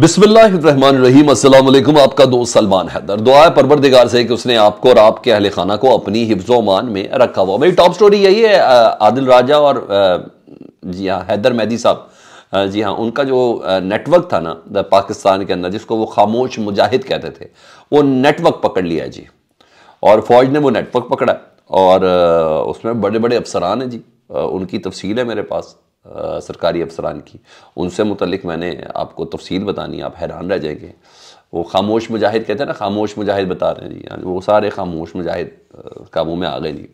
बिस्मिल्लाम असलम आपका दोस्त सलमान हैदर दुआ परवर दिगार से कि उसने आपको और आपके अहल खाना को अपनी हिफ्जोमान में रखा हुआ मेरी टॉप स्टोरी यही है आदिल राजा और जी हाँ हैदर मेहदी साहब जी हाँ उनका जो नेटवर्क था ना पाकिस्तान के अंदर जिसको वो खामोश मुजाहिद कहते थे वो नेटवर्क पकड़ लिया जी और फौज ने वो नेटवर्क पकड़ा और उसमें बड़े बड़े अफसरान हैं जी उनकी तफसील है मेरे पास आ, सरकारी अफसरान की उनसे मुतलिक मैंने आपको तफसील बतानी आप हैरान रह जाएंगे वो खामोश मुजाहिद कहते हैं ना खामोश मुजाहिद बता रहे हैं जी वो सारे खामोश मुजाहिद काबू में आ गए जी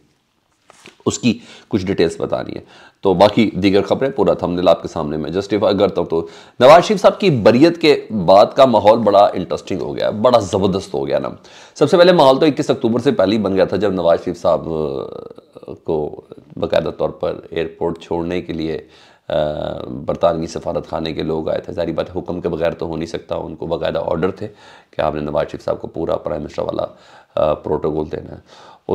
उसकी कुछ डिटेल्स बतानी है तो बाकी दीगर खबरें पूरा थंबनेल आपके सामने मैं जस्टिफाई करता हूं तो नवाज शरीफ साहब की बरीत के बाद का माहौल बड़ा इंटरेस्टिंग हो गया बड़ा ज़बरदस्त हो गया ना सबसे पहले माहौल तो इक्कीस अक्टूबर से पहले ही बन गया था जब नवाज शरीफ साहब को बाकायदा तौर पर एयरपोर्ट छोड़ने के लिए बरतानवी सफारत खाने के लोग आए थे सारी बात हुक्म के बगैर तो हो नहीं सकता उनको बाकायदा ऑर्डर थे कि आपने नवाज शरीफ साहब को पूरा प्राइम मिनिस्टर वाला प्रोटोकॉल देना है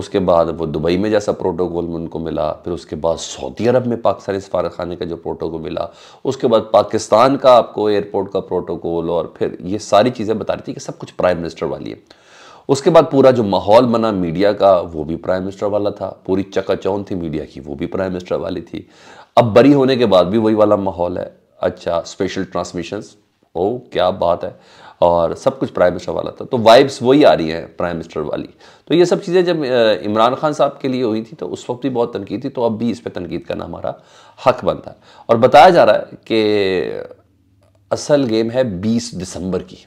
उसके बाद वो दुबई में जैसा प्रोटोकॉल उनको मिला फिर उसके बाद सऊदी अरब में पाकिस्तानी सफारत खाने का जो प्रोटोकॉल मिला उसके बाद पाकिस्तान का आपको एयरपोर्ट का प्रोटोकॉल और फिर ये सारी चीज़ें बता रही थी कि सब कुछ प्राइम मिनिस्टर वाली है उसके बाद पूरा जो माहौल बना मीडिया का वो भी प्राइम मिनिस्टर वाला था पूरी चकाचौन थी मीडिया की वो भी प्राइम मिनिस्टर वाली थी अब बरी होने के बाद भी वही वाला माहौल है अच्छा स्पेशल ट्रांसमिशंस ओ क्या बात है और सब कुछ प्राइम मिनिस्टर वाला था तो वाइब्स वही आ रही हैं प्राइम मिनिस्टर वाली तो ये सब चीज़ें जब इमरान खान साहब के लिए हुई थी तो उस वक्त भी बहुत तनकीद थी तो अब भी इस पर तनकीद करना हमारा हक बनता है और बताया जा रहा है कि असल गेम है बीस दिसंबर की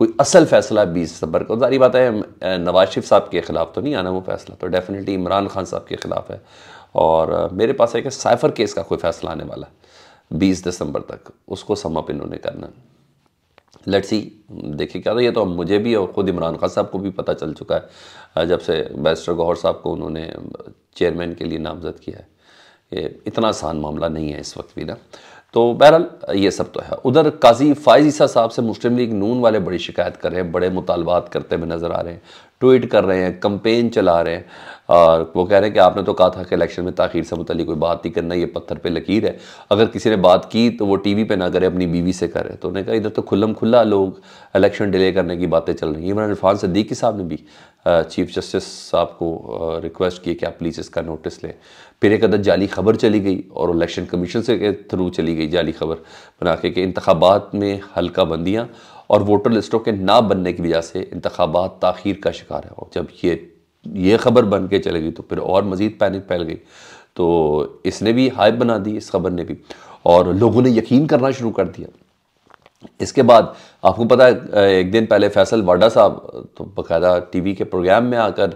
कोई असल फैसला बीस सितंबर को जारी बात है नवाज शरीफ साहब के ख़िलाफ़ तो नहीं आना वो फैसला तो डेफिनेटली इमरान खान साहब के ख़िलाफ़ है और मेरे पास है कि साइफर केस का कोई फ़ैसला आने वाला है बीस दिसंबर तक उसको समअप इन्होंने करना है लेट्स सी देखिए क्या था ये तो मुझे भी और ख़ुद इमरान खान साहब को भी पता चल चुका है जब से बैरिस्टर गौहर साहब को उन्होंने चेयरमैन के लिए नामज़द किया है ये इतना आसान मामला नहीं है इस वक्त भी ना तो बहरहाल ये सब तो है उधर काजी फायज ईसा साहब से मुस्लिम लीग नून वाले बड़ी शिकायत कर रहे हैं बड़े मुतालबात करते हुए नज़र आ रहे हैं ट्वीट कर रहे हैं कंपेन चला रहे हैं और वो कह रहे हैं कि आपने तो कहा था कि इलेक्शन में ताखिर से मुतल कोई बात नहीं करना ये पत्थर पे लकीर है अगर किसी ने बात की तो वो टीवी पे ना करे अपनी बीवी से करे तो उन्होंने कहा इधर तो खुल्लम खुला लोग इलेक्शन डिले करने की बातें चल रही हैं इमरान इरफान सदीकी साहब ने भी चीफ जस्टिस साहब को रिक्वेस्ट किए कि आप प्लीज़ इसका नोटिस लें फिर एक अदर जाली खबर चली गई और इलेक्शन कमीशन से के थ्रू चली गई जाली खबर बना के कि इंतबात में हल्का बंदियाँ और वोटर लिस्टों के ना बनने की वजह से इंतबात तखीर का शिकार है और जब ये ये खबर बन के चले गई तो फिर और मज़ीद पैनिक फैल गई तो इसने भी हाइप बना दी इस खबर ने भी और लोगों ने यकीन करना शुरू कर दिया इसके बाद आपको पता है एक दिन पहले फैसल वाडा साहब तो बाकायदा टीवी के प्रोग्राम में आकर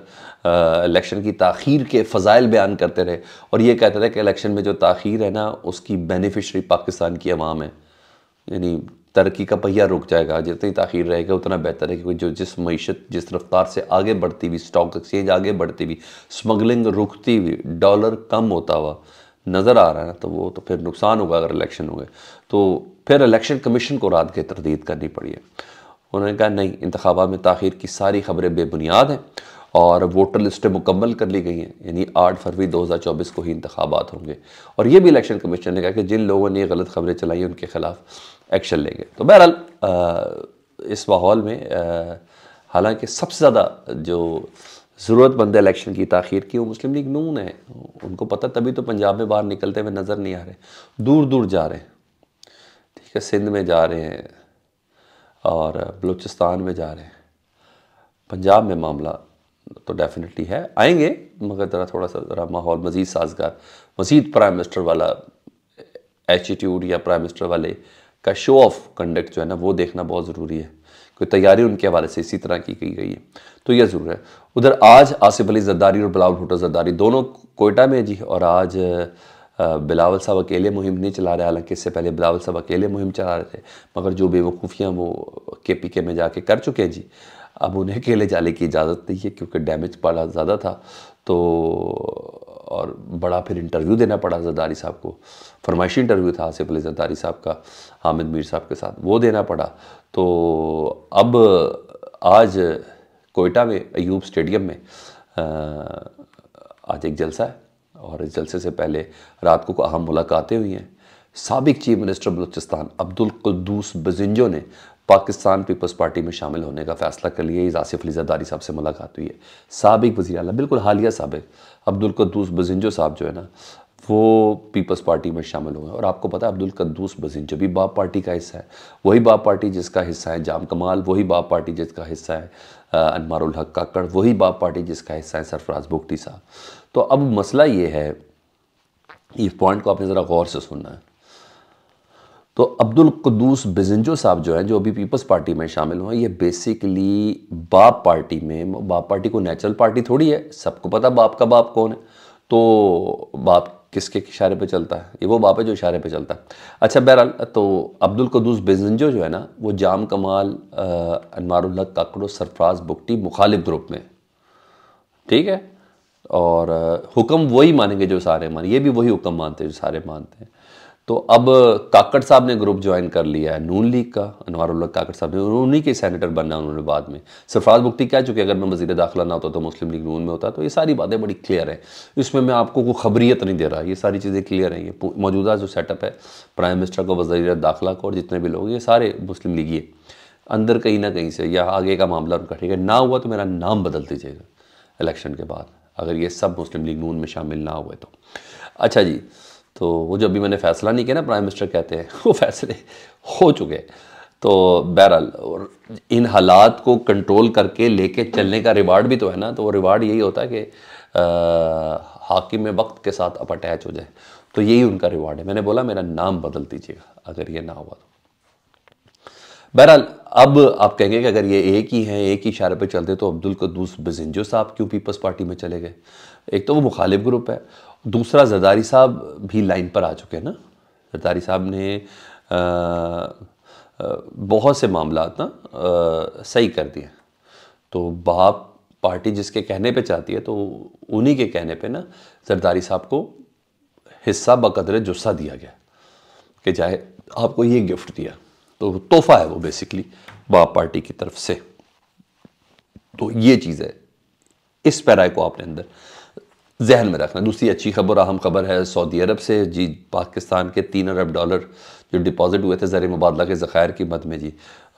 इलेक्शन की तखीर के फ़जाइल बयान करते रहे और ये कहते रहे कि इलेक्शन में जो तखीर है ना उसकी बेनिफिशरी पाकिस्तान की आवाम है यानी तरक्की का पहिया रुक जाएगा जितनी तखिर रहेगा उतना बेहतर है क्योंकि जो जिस मीशत जिस रफ्तार से आगे बढ़ती हुई स्टॉक एक्सचेंज आगे बढ़ती हुई स्मगलिंग रुकती हुई डॉलर कम होता हुआ नज़र आ रहा है तो वो तो फिर नुकसान होगा अगर इलेक्शन हो गए तो फिर इलेक्शन कमीशन को रात के तरदीद करनी पड़ी है उन्होंने कहा नहीं इंतबा में ताखिर की सारी खबरें बेबुनियाद हैं और वोटर लिस्टें मुकम्मल कर ली गई हैं यानी आठ फरवरी 2024 को ही इंतबात होंगे और ये भी इलेक्शन कमीशन ने कहा कि जिन लोगों ने ये गलत खबरें चलाई हैं उनके खिलाफ एक्शन लेंगे तो बहरहाल इस माहौल में हालांकि सबसे ज़्यादा जो ज़रूरतमंद इलेक्शन की तखीर की वो मुस्लिम लीग नून है उनको पता तभी तो पंजाब में बाहर निकलते हुए नज़र नहीं आ रहे दूर दूर जा रहे हैं ठीक है सिंध में जा रहे हैं और बलूचिस्तान में जा रहे हैं पंजाब में मामला तो डेफिनेटली है आएंगे मगर ज़रा थोड़ा सा ज़रा माहौल मज़ीद साजगार मज़ीद प्राइम मिनिस्टर वाला एटीट्यूड या प्राइम मिनिस्टर वाले का शो ऑफ कंडक्ट जो है ना वो देखना बहुत ज़रूरी है कोई तैयारी उनके हवाले से इसी तरह की की गई है तो यह ज़रूर है उधर आज आसिफ अली जद्दारी और बिलावल भुटो जद्दारी दोनों कोयटा में जी और आज बिलावल साहब अकेले मुहिम नहीं चला रहे हालांकि इससे पहले बिलावल साहब अकेले मुहिम चला रहे थे मगर जो बेवकूफ़ियाँ वो के पी के में जाके कर चुके हैं जी अब उन्हें अकेले जाने की इजाज़त नहीं है क्योंकि डैमेज बड़ा ज़्यादा था तो और बड़ा फिर इंटरव्यू देना पड़ा जरदारी साहब को फरमाइशी इंटरव्यू था आसिफ अली जरदारी साहब का हामिद मीर साहब के साथ वो देना पड़ा तो अब आज कोयटा में अयूब स्टेडियम में आज एक जलसा है और इस जलसे से पहले रात को अहम मुलाकातें हुई हैं सबक चीफ मिनिस्टर बलूचिस्तान अब्दुल कुलदूस बजिंजो ने पाकिस्तान पीपल्स पार्टी में शामिल होने का फैसला कर लिए आसिफ अली जरदारी साहब से मुलाकात हुई है सबक वजी अल बिल्कुल हालिया सबक अब्दुल कद्दूस बजिंजो साहब जो है ना वो पीपल्स पार्टी में शामिल हुए हैं और आपको पता है अब्दुल कद्दूस बजिंजो भी बाप पार्टी का हिस्सा है वही बाप पार्टी जिसका हिस्सा है जाम कमाल वही बाप पार्टी जिसका हिस्सा है अनमारुल हक काकड़ वही बाप पार्टी जिसका हिस्सा है सरफराज भुगती साहब तो अब मसला ये है इस पॉइंट को आपने ज़रा गौर से सुनना है तो अब्दुल कदूस बिजंजो साहब जो हैं जो अभी पीपल्स पार्टी में शामिल हुए ये बेसिकली बाप पार्टी में बाप पार्टी को नेचुरल पार्टी थोड़ी है सबको पता बाप का बाप कौन है तो बाप किसके इशारे पे चलता है ये वो बाप है जो इशारे पे चलता है अच्छा बहरहाल तो अब्दुल कदूस बेजंजो जो है ना वो जाम कमाल अनमारुल्ला काकड़ो सरफराज बुकटी मुखालिफ ग्रुप में ठीक है और हुक्म वही मानेंगे जो सारे मान ये भी वही हुक्म मानते हैं जो सारे मानते हैं तो अब काकड़ साहब ने ग्रुप ज्वाइन कर लिया है नून लीग का उल्ल काकड़ साहब ने उन्हीं के सेनेटर बनना उन्होंने बाद में सरफराज मुफ्ती कह चुके अगर मैं वजीर दाखिला ना होता तो मुस्लिम लीग नून में होता तो ये सारी बातें बड़ी क्लियर हैं इसमें मैं आपको कोई खबरियत नहीं दे रहा ये सारी चीज़ें क्लियर हैं ये मौजूदा जो सेटअप है प्राइम मिनिस्टर को वजीर दाखिला को और जितने भी लोग ये सारे मुस्लिम लीगिए अंदर कहीं ना कहीं से या आगे का मामला उनका ठीक है ना हुआ तो मेरा नाम बदल दीजिएगा इलेक्शन के बाद अगर ये सब मुस्लिम लीग नून में शामिल ना हुए तो अच्छा जी तो वो जब भी मैंने फ़ैसला नहीं किया ना प्राइम मिनिस्टर कहते हैं वो फैसले हो चुके तो बहरहाल और इन हालात को कंट्रोल करके लेके चलने का रिवार्ड भी तो है ना तो वो रिवार्ड यही होता है कि हाकिम में वक्त के साथ अप अटैच हो जाए तो यही उनका रिवार्ड है मैंने बोला मेरा नाम बदल दीजिएगा अगर ये ना हुआ तो बहरहाल अब आप कहेंगे कि अगर ये एक ही हैं एक ही इशारे पर चलते तो अब्दुल कदूस बजिंजो साहब क्यों पीपल्स पार्टी में चले गए एक तो वो मुखालिफ ग्रुप है दूसरा जरदारी साहब भी लाइन पर आ चुके हैं ना जरदारी साहब ने आ, आ, बहुत से मामला ना आ, सही कर दिए तो बाप पार्टी जिसके कहने पे चाहती है तो उन्हीं के कहने पे ना जरदारी साहब को हिस्सा बकदर जुस्सा दिया गया कि चाहे आपको ये गिफ्ट दिया तो तोहफा है वो बेसिकली बाप पार्टी की तरफ से तो ये चीज़ है इस पैराय को आपने अंदर जहन में रखना दूसरी अच्छी खबर अहम खबर है सऊदी अरब से जी पाकिस्तान के तीन अरब डॉलर जो डिपॉजिट हुए थे ज़र मुबादला के ज़खायर की मद में जी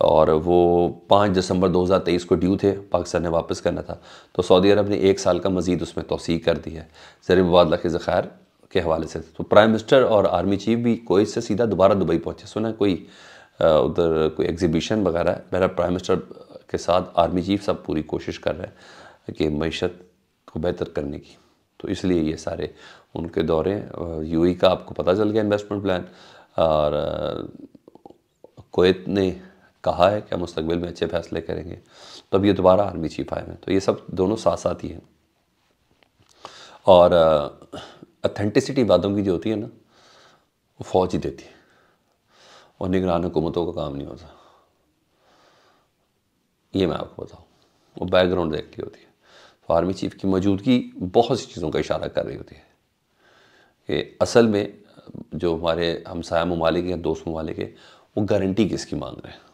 और वो पाँच दिसंबर 2023 को ड्यू थे पाकिस्तान ने वापस करना था तो सऊदी अरब ने एक साल का मजीद उसमें तोसी कर दी है ज़र मुबादला के ज़खायर के हवाले से तो प्राइम मिनिस्टर और आर्मी चीफ भी कोई से सीधा दोबारा दुबई पहुँचे सुना कोई उधर कोई एग्जीबिशन वगैरह मेरा प्राइम मिनिस्टर के साथ आर्मी चीफ सब पूरी कोशिश कर रहे हैं कि मीशत को बेहतर करने की तो इसलिए ये सारे उनके दौरे यू का आपको पता चल गया इन्वेस्टमेंट प्लान और कोत ने कहा है कि हम मुस्तबिल में अच्छे फैसले करेंगे तो अब ये दोबारा आर्मी चीफ आए हैं तो ये सब दोनों साथ साथ ही हैं और अथेंटिसिटी वादों की जो होती है ना वो फौज ही देती है और निगरान हुकूमतों का काम नहीं होता ये मैं आपको बताऊँ वो बैकग्राउंड देखती होती है तो आर्मी चीफ की मौजूदगी बहुत सी चीज़ों का इशारा कर रही होती है कि असल में जो हमारे हमसाया ममालिक हैं दोस्त ममालिक हैं वो गारंटी किसकी मांग रहे हैं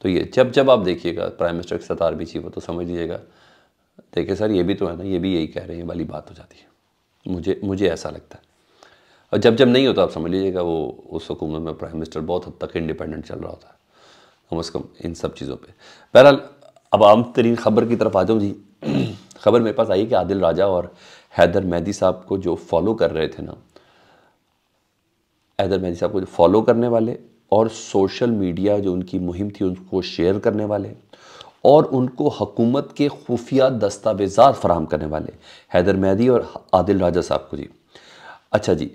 तो ये जब जब आप देखिएगा प्राइम मिनिस्टर के साथ आर्मी चीफ हो तो समझ लीजिएगा देखिए सर ये भी तो है ना ये भी यही कह रहे हैं वाली बात हो जाती है मुझे मुझे ऐसा लगता है और जब जब नहीं होता आप समझ लीजिएगा वो उस हुकूमत में प्राइम मिनिस्टर बहुत हद तक इंडिपेंडेंट चल रहा होता है कम अज़ कम इन सब चीज़ों पर बहरहाल अब आम तरीन खबर की तरफ आ जाऊँ जी ख़बर मेरे पास आई कि आदिल राजा और हैदर मेहदी साहब को जो फॉलो कर रहे थे ना हैदर मेहदी साहब को जो फॉलो करने वाले और सोशल मीडिया जो उनकी मुहिम थी उनको शेयर करने वाले और उनको हकूमत के खुफिया दस्तावेजा फराम करने वाले हैदर मेहदी और आदिल राजा साहब को जी अच्छा जी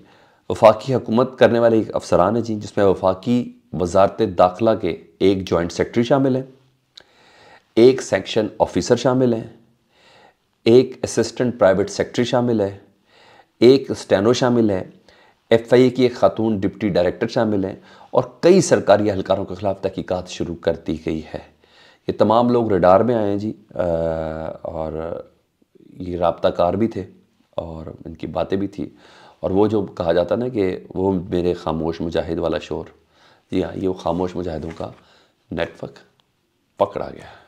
वफाकी हुकूमत करने वाले एक अफसरान है जी जिसमें वफाकी वजारत दाखिला के एक जॉइंट सेक्रेटरी शामिल हैं एक सेक्शन ऑफिसर शामिल हैं एक असिस्टेंट प्राइवेट सेक्रेटरी शामिल है एक स्टैनो शामिल है एफ आई ए की एक खातून डिप्टी डायरेक्टर शामिल हैं और कई सरकारी अहलकारों के ख़िलाफ़ तहकीक़त शुरू कर दी गई है ये तमाम लोग रेडार में आए हैं जी आ, और ये रबताकार भी थे और इनकी बातें भी थी और वो जो कहा जाता ना कि वो मेरे खामोश मुजाहिद वाला शोर जी हाँ ये वो खामोश मुजाहिदों का नेटवर्क पकड़ा गया है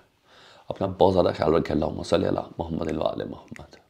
अपना बहुत ज़्यादा ख्याल रखे अल्लाह मोहम्मद मोहम्मद